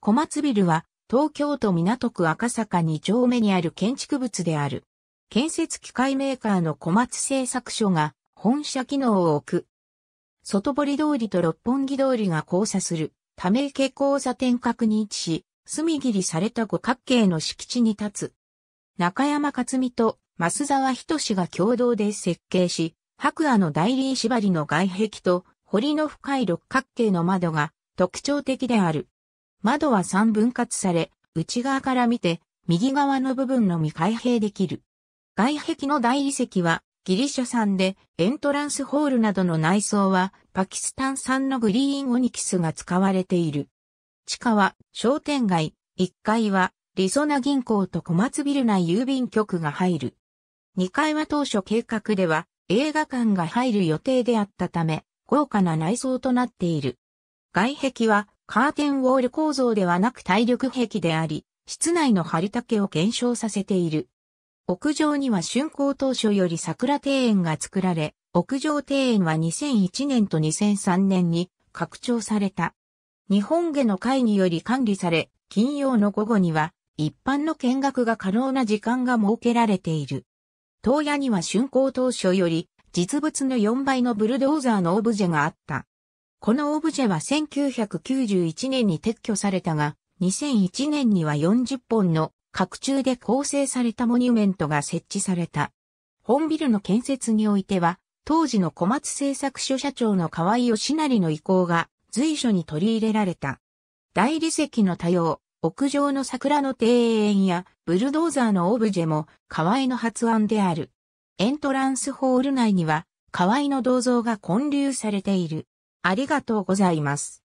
小松ビルは東京都港区赤坂2丁目にある建築物である。建設機械メーカーの小松製作所が本社機能を置く。外堀通りと六本木通りが交差するため池交差点角に位置し、隅切りされた五角形の敷地に立つ。中山克美と増沢仁が共同で設計し、白亜の大輪縛りの外壁と堀の深い六角形の窓が特徴的である。窓は3分割され、内側から見て、右側の部分のみ開閉できる。外壁の大理石はギリシャ産で、エントランスホールなどの内装はパキスタン産のグリーンオニキスが使われている。地下は商店街、1階はリソナ銀行と小松ビル内郵便局が入る。2階は当初計画では映画館が入る予定であったため、豪華な内装となっている。外壁はカーテンウォール構造ではなく体力壁であり、室内の張り丈を減少させている。屋上には竣工当初より桜庭園が作られ、屋上庭園は2001年と2003年に拡張された。日本下の会により管理され、金曜の午後には一般の見学が可能な時間が設けられている。当屋には竣工当初より実物の4倍のブルドーザーのオブジェがあった。このオブジェは1991年に撤去されたが、2001年には40本の拡柱で構成されたモニュメントが設置された。本ビルの建設においては、当時の小松製作所社長の河合義成の意向が随所に取り入れられた。大理石の多様、屋上の桜の庭園やブルドーザーのオブジェも河合の発案である。エントランスホール内には河合の銅像が建立されている。ありがとうございます。